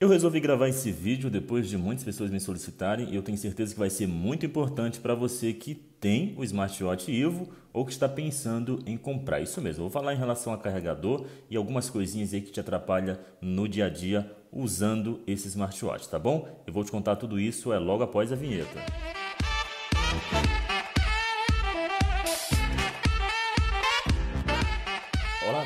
Eu resolvi gravar esse vídeo depois de muitas pessoas me solicitarem e eu tenho certeza que vai ser muito importante para você que tem o smartwatch Ivo ou que está pensando em comprar. Isso mesmo, eu vou falar em relação a carregador e algumas coisinhas aí que te atrapalha no dia a dia usando esse smartwatch, tá bom? Eu vou te contar tudo isso é logo após a vinheta.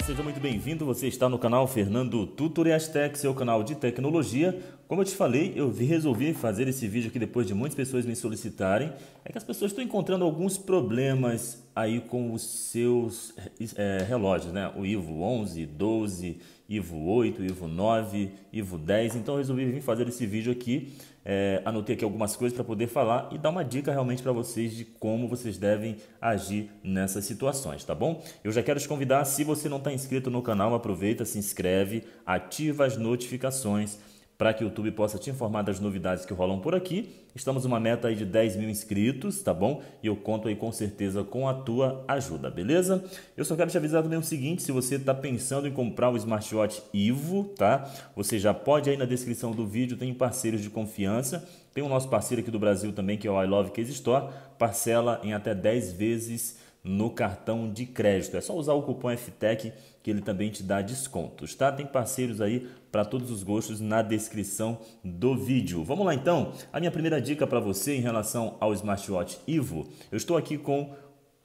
seja muito bem-vindo. Você está no canal Fernando Tutoriais Tech, seu canal de tecnologia. Como eu te falei, eu resolvi fazer esse vídeo aqui depois de muitas pessoas me solicitarem. É que as pessoas estão encontrando alguns problemas aí com os seus é, relógios, né? O Ivo 11, 12, Ivo 8, Ivo 9, Ivo 10. Então eu resolvi vir fazer esse vídeo aqui, é, anotei aqui algumas coisas para poder falar e dar uma dica realmente para vocês de como vocês devem agir nessas situações, tá bom? Eu já quero te convidar, se você não está inscrito no canal, aproveita, se inscreve, ativa as notificações para que o YouTube possa te informar das novidades que rolam por aqui. Estamos uma meta aí de 10 mil inscritos, tá bom? E eu conto aí com certeza com a tua ajuda, beleza? Eu só quero te avisar também o seguinte: se você está pensando em comprar o smartwatch Ivo, tá? Você já pode aí na descrição do vídeo, tem parceiros de confiança. Tem o nosso parceiro aqui do Brasil também, que é o I Love Case Store, parcela em até 10 vezes no cartão de crédito. É só usar o cupom FTEC que ele também te dá descontos, tá? Tem parceiros aí para todos os gostos na descrição do vídeo. Vamos lá então. A minha primeira dica para você em relação ao smartwatch Ivo. Eu estou aqui com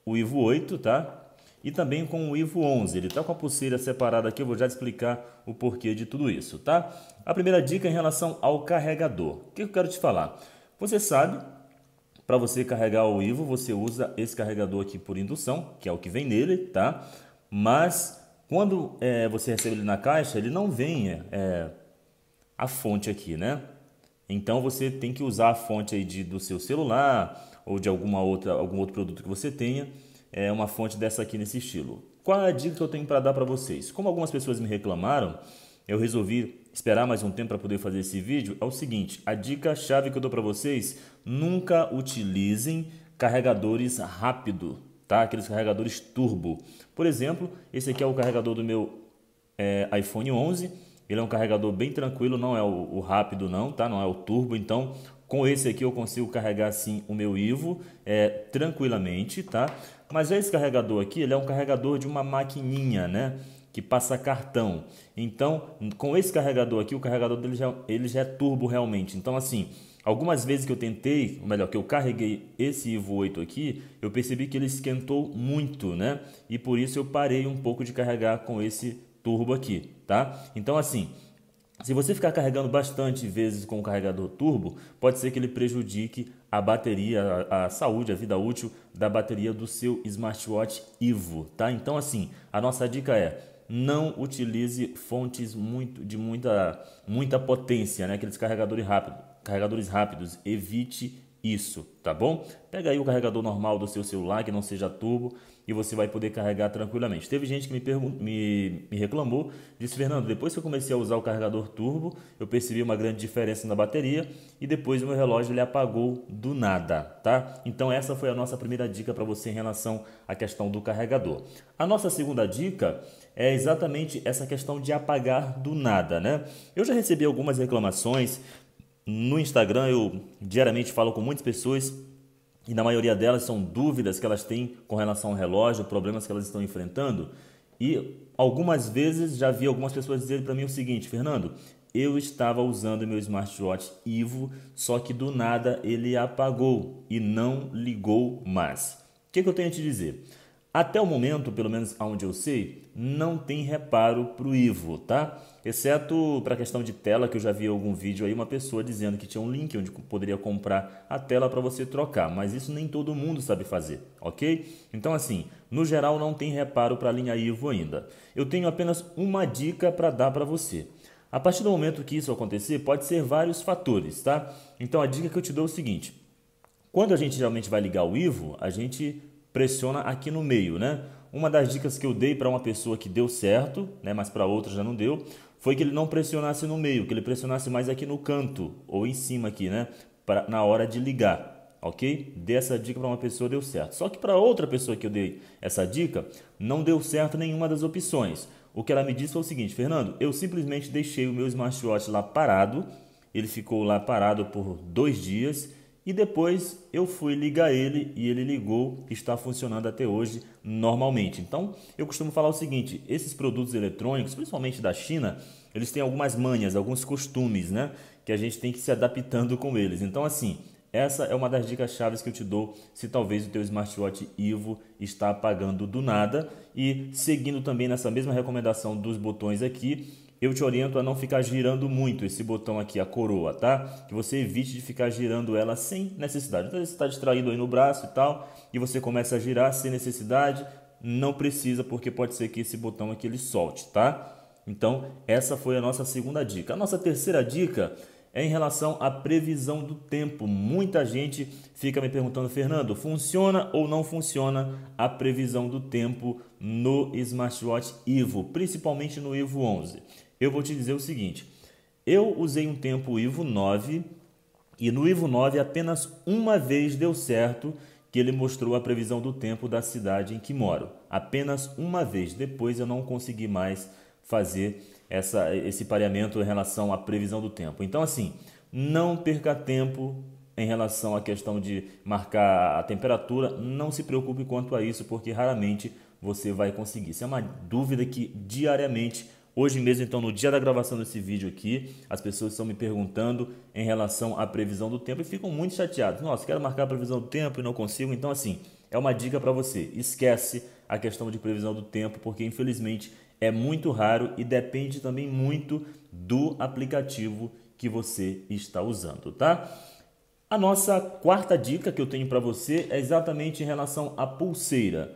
o Ivo 8, tá? E também com o Ivo 11. Ele tá com a pulseira separada aqui, eu vou já explicar o porquê de tudo isso, tá? A primeira dica em relação ao carregador. O que eu quero te falar? Você sabe para você carregar o Ivo, você usa esse carregador aqui por indução, que é o que vem nele, tá? Mas quando é, você recebe ele na caixa, ele não vem é, é, a fonte aqui, né? Então você tem que usar a fonte aí de, do seu celular ou de alguma outra, algum outro produto que você tenha, é uma fonte dessa aqui nesse estilo. Qual é a dica que eu tenho para dar para vocês? Como algumas pessoas me reclamaram, eu resolvi esperar mais um tempo para poder fazer esse vídeo. É o seguinte, a dica chave que eu dou para vocês, nunca utilizem carregadores rápido, tá? Aqueles carregadores turbo. Por exemplo, esse aqui é o carregador do meu é, iPhone 11. Ele é um carregador bem tranquilo, não é o, o, rápido não, tá? Não é o turbo, então com esse aqui eu consigo carregar assim o meu Ivo é, tranquilamente, tá? Mas esse carregador aqui, ele é um carregador de uma maquininha, né? que passa cartão. Então, com esse carregador aqui, o carregador dele já, ele já é turbo realmente. Então, assim, Algumas vezes que eu tentei, ou melhor, que eu carreguei esse Ivo 8 aqui, eu percebi que ele esquentou muito, né? E por isso eu parei um pouco de carregar com esse turbo aqui, tá? Então assim, se você ficar carregando bastante vezes com o carregador turbo, pode ser que ele prejudique a bateria, a, a, saúde, a vida útil da bateria do seu smartwatch Ivo, tá? Então assim, a nossa dica é não utilize fontes muito de muita muita potência, né? Aqueles carregadores rápidos carregadores rápidos, evite isso, tá bom? Pega aí o carregador normal do seu celular, que não seja turbo, e você vai poder carregar tranquilamente. Teve gente que me, me, me reclamou, disse, Fernando, depois que eu comecei a usar o carregador turbo, eu percebi uma grande diferença na bateria e depois o meu relógio ele apagou do nada, tá? Então essa foi a nossa primeira dica para você em relação à questão do carregador. A nossa segunda dica é exatamente essa questão de apagar do nada, né? Eu já recebi algumas reclamações no Instagram eu diariamente falo com muitas pessoas e na maioria delas são dúvidas que elas têm com relação ao relógio, problemas que elas estão enfrentando. E algumas vezes já vi algumas pessoas dizerem para mim o seguinte, Fernando, eu estava usando meu smartwatch Ivo, só que do nada ele apagou e não ligou mais. O que, que eu tenho a te dizer? Até o momento, pelo menos aonde eu sei, não tem reparo para o Ivo, tá? Exceto para a questão de tela, que eu já vi algum vídeo aí, uma pessoa dizendo que tinha um link onde poderia comprar a tela para você trocar, mas isso nem todo mundo sabe fazer, ok? Então, assim, no geral não tem reparo para a linha Ivo ainda. Eu tenho apenas uma dica para dar para você. A partir do momento que isso acontecer, pode ser vários fatores, tá? Então, a dica que eu te dou é o seguinte. Quando a gente geralmente vai ligar o Ivo, a gente pressiona aqui no meio, né? Uma das dicas que eu dei para uma pessoa que deu certo, né, mas para outra já não deu, foi que ele não pressionasse no meio, que ele pressionasse mais aqui no canto ou em cima aqui, né, pra, na hora de ligar ok? Dessa dica para uma pessoa deu certo. Só que para outra pessoa que eu dei essa dica, não deu certo nenhuma das opções. O que ela me disse foi o seguinte: Fernando, eu simplesmente deixei o meu smartwatch lá parado, ele ficou lá parado por dois dias e depois eu fui ligar ele e ele ligou, está funcionando até hoje normalmente. Então, eu costumo falar o seguinte, esses produtos eletrônicos, principalmente da China, eles têm algumas manhas, alguns costumes, né, que a gente tem que se adaptando com eles. Então, assim, essa é uma das dicas chaves que eu te dou se talvez o teu smartwatch Ivo está apagando do nada e seguindo também nessa mesma recomendação dos botões aqui, eu te oriento a não ficar girando muito esse botão aqui, a coroa, tá? Que você evite de ficar girando ela sem necessidade. Então, você está distraído aí no braço e tal, e você começa a girar sem necessidade, não precisa, porque pode ser que esse botão aqui ele solte, tá? Então, essa foi a nossa segunda dica. A nossa terceira dica é em relação à previsão do tempo. Muita gente fica me perguntando, Fernando, funciona ou não funciona a previsão do tempo no smartwatch Ivo, principalmente no Ivo 11? eu vou te dizer o seguinte: eu usei um tempo Ivo 9 e no Ivo 9 apenas uma vez deu certo que ele mostrou a previsão do tempo da cidade em que moro. Apenas uma vez. Depois eu não consegui mais fazer essa, esse pareamento em relação à previsão do tempo. Então, assim, não perca tempo em relação à questão de marcar a temperatura. Não se preocupe quanto a isso, porque raramente você vai conseguir. Isso é uma dúvida que diariamente Hoje mesmo, então, no dia da gravação desse vídeo aqui, as pessoas estão me perguntando em relação à previsão do tempo e ficam muito chateados. Nossa, quero marcar a previsão do tempo e não consigo. Então, assim, é uma dica para você. Esquece a questão de previsão do tempo, porque infelizmente é muito raro e depende também muito do aplicativo que você está usando, tá? A nossa quarta dica que eu tenho para você é exatamente em relação à pulseira.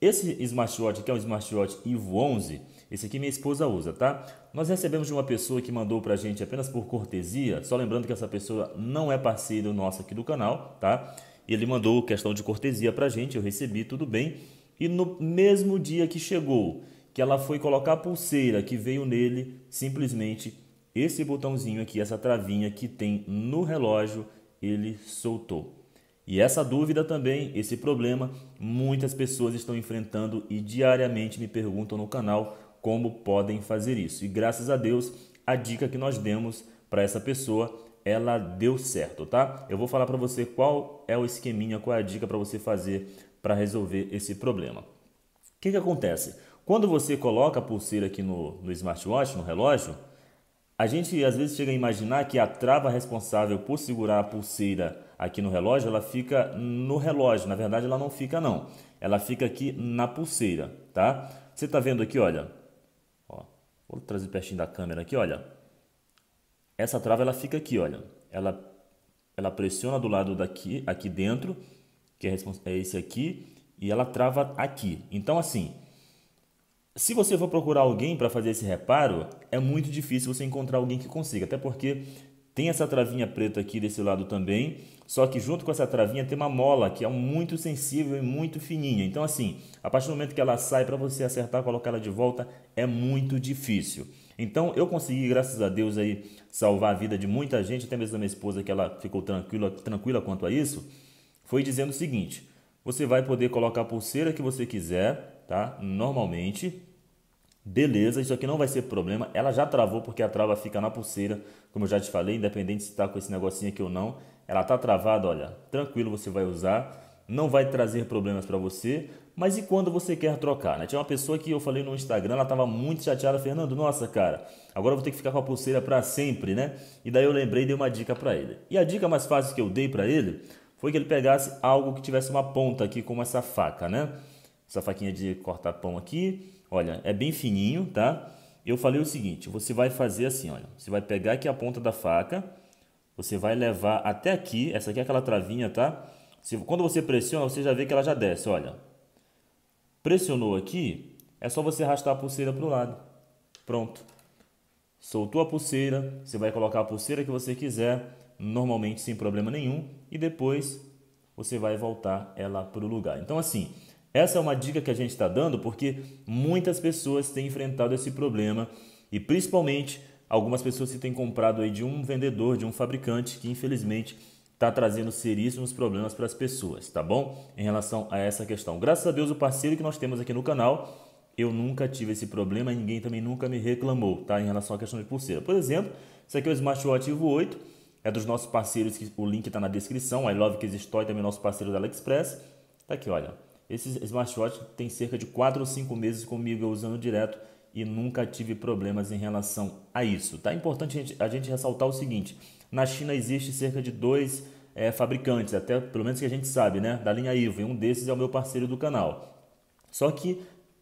Esse smartwatch aqui é um smartwatch Ivo 11, esse aqui minha esposa usa, tá? Nós recebemos de uma pessoa que mandou pra gente apenas por cortesia, só lembrando que essa pessoa não é parceiro nosso aqui do canal, tá? Ele mandou questão de cortesia pra gente, eu recebi, tudo bem. E no mesmo dia que chegou, que ela foi colocar a pulseira que veio nele, simplesmente esse botãozinho aqui, essa travinha que tem no relógio, ele soltou. E essa dúvida também, esse problema, muitas pessoas estão enfrentando e diariamente me perguntam no canal como podem fazer isso. E graças a Deus, a dica que nós demos para essa pessoa, ela deu certo, tá? Eu vou falar para você qual é o esqueminha, qual é a dica para você fazer para resolver esse problema. O que, que acontece? Quando você coloca a pulseira aqui no, no smartwatch, no relógio, a gente às vezes chega a imaginar que a trava responsável por segurar a pulseira aqui no relógio, ela fica no relógio, na verdade ela não fica não. Ela fica aqui na pulseira, tá? Você tá vendo aqui, olha. Ó, vou trazer pertinho da câmera aqui, olha. Essa trava ela fica aqui, olha. Ela ela pressiona do lado daqui, aqui dentro, que é, é esse aqui, e ela trava aqui. Então assim, se você for procurar alguém para fazer esse reparo, é muito difícil você encontrar alguém que consiga, até porque tem essa travinha preta aqui desse lado também, só que junto com essa travinha tem uma mola que é muito sensível e muito fininha. Então assim, a partir do momento que ela sai para você acertar, colocar ela de volta, é muito difícil. Então eu consegui, graças a Deus aí, salvar a vida de muita gente, até mesmo da minha esposa que ela ficou tranquila, tranquila quanto a isso, foi dizendo o seguinte: você vai poder colocar a pulseira que você quiser, tá? Normalmente, Beleza, isso aqui não vai ser problema. Ela já travou porque a trava fica na pulseira, como eu já te falei, independente se está com esse negocinho aqui ou não. Ela está travada, olha, tranquilo, você vai usar. Não vai trazer problemas para você. Mas e quando você quer trocar? Né? Tinha uma pessoa que eu falei no Instagram, ela estava muito chateada. Fernando, nossa cara, agora eu vou ter que ficar com a pulseira para sempre, né? E daí eu lembrei e dei uma dica para ele. E a dica mais fácil que eu dei para ele foi que ele pegasse algo que tivesse uma ponta aqui, como essa faca, né? Essa faquinha de cortar pão aqui Olha, é bem fininho, tá? Eu falei o seguinte, você vai fazer assim, olha. Você vai pegar aqui a ponta da faca, você vai levar até aqui, essa aqui é aquela travinha, tá? Se, quando você pressiona, você já vê que ela já desce, olha. Pressionou aqui, é só você arrastar a pulseira para o lado. Pronto. Soltou a pulseira, você vai colocar a pulseira que você quiser, normalmente sem problema nenhum, e depois você vai voltar ela para o lugar. Então assim, essa é uma dica que a gente está dando porque muitas pessoas têm enfrentado esse problema e principalmente algumas pessoas que têm comprado aí de um vendedor, de um fabricante que infelizmente está trazendo seríssimos problemas para as pessoas, tá bom? Em relação a essa questão. Graças a Deus o parceiro que nós temos aqui no canal eu nunca tive esse problema, ninguém também nunca me reclamou, tá? Em relação à questão de pulseira. Por exemplo, isso aqui é o Smartwatch Vivo 8, é dos nossos parceiros, que o link está na descrição, I Love Case Store, também é nosso parceiro da AliExpress. Tá aqui, olha. Esse smartwatch tem cerca de 4 ou 5 meses comigo eu usando direto e nunca tive problemas em relação a isso. Tá é importante a gente, a gente, ressaltar o seguinte: na China existe cerca de dois é, fabricantes, até pelo menos que a gente sabe, né, da linha Ivo. E um desses é o meu parceiro do canal. Só que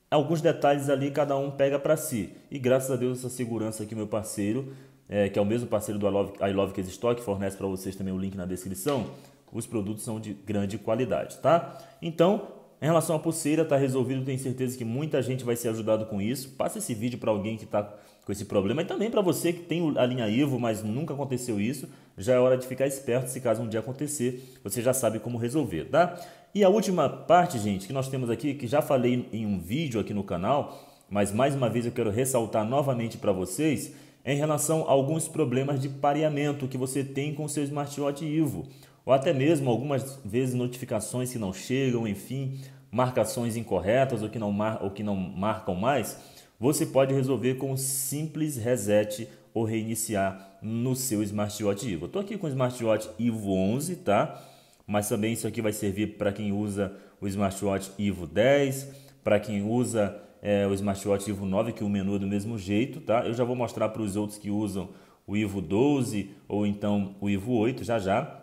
alguns detalhes ali cada um pega para si. E graças a Deus essa segurança aqui meu parceiro, é, que é o mesmo parceiro do I Love, I Love Case Stock, fornece para vocês também o link na descrição. Os produtos são de grande qualidade, tá? Então, em relação à pulseira, está resolvido, tenho certeza que muita gente vai ser ajudado com isso. Passa esse vídeo para alguém que está com esse problema e também para você que tem a linha Ivo, mas nunca aconteceu isso. Já é hora de ficar esperto se caso um dia acontecer, você já sabe como resolver, tá? E a última parte, gente, que nós temos aqui, que já falei em um vídeo aqui no canal, mas mais uma vez eu quero ressaltar novamente para vocês, é em relação a alguns problemas de pareamento que você tem com o seu smartwatch Ivo ou até mesmo algumas vezes notificações que não chegam, enfim, marcações incorretas ou que não, mar, ou que não marcam mais, você pode resolver com um simples reset ou reiniciar no seu smartwatch Ivo. estou aqui com o smartwatch Ivo 11, tá? Mas também isso aqui vai servir para quem usa o smartwatch Ivo 10, para quem usa é, o smartwatch Ivo 9, que é o menu é do mesmo jeito, tá? Eu já vou mostrar para os outros que usam o Ivo 12 ou então o Ivo 8 já já.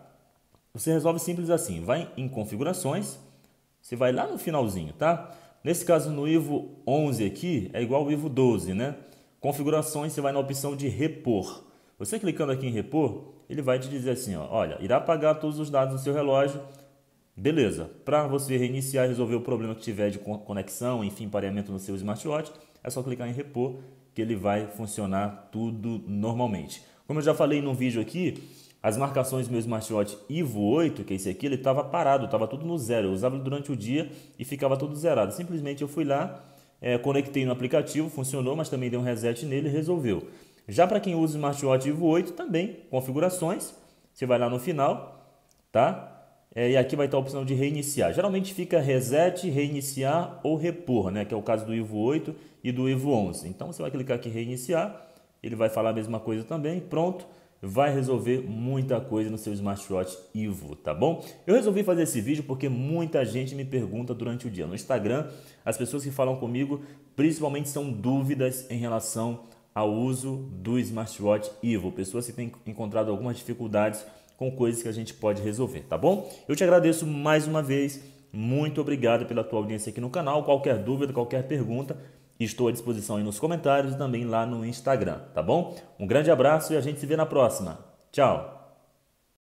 Você resolve simples assim, vai em configurações, você vai lá no finalzinho, tá? Nesse caso no Ivo 11 aqui é igual ao Ivo 12, né? Configurações, você vai na opção de repor. Você clicando aqui em repor, ele vai te dizer assim, ó, olha, irá apagar todos os dados do seu relógio. Beleza. Para você reiniciar e resolver o problema que tiver de conexão, enfim, pareamento no seu smartwatch, é só clicar em repor que ele vai funcionar tudo normalmente. Como eu já falei num vídeo aqui, as marcações do meu smartwatch Ivo 8, que é esse aqui, ele estava parado, estava tudo no zero. Eu usava ele durante o dia e ficava tudo zerado. Simplesmente eu fui lá, é, conectei no aplicativo, funcionou, mas também dei um reset nele e resolveu. Já para quem usa o smartwatch Ivo 8, também, configurações, você vai lá no final, tá? É, e aqui vai estar a opção de reiniciar. Geralmente fica reset, reiniciar ou repor, né? que é o caso do Ivo 8 e do Ivo 11. Então você vai clicar aqui em reiniciar, ele vai falar a mesma coisa também, pronto vai resolver muita coisa no seu smartwatch Ivo, tá bom? Eu resolvi fazer esse vídeo porque muita gente me pergunta durante o dia. No Instagram, as pessoas que falam comigo principalmente são dúvidas em relação ao uso do smartwatch Ivo, pessoas que têm encontrado algumas dificuldades com coisas que a gente pode resolver, tá bom? Eu te agradeço mais uma vez. Muito obrigado pela tua audiência aqui no canal. Qualquer dúvida, qualquer pergunta, Estou à disposição aí nos comentários e também lá no Instagram, tá bom? Um grande abraço e a gente se vê na próxima. Tchau!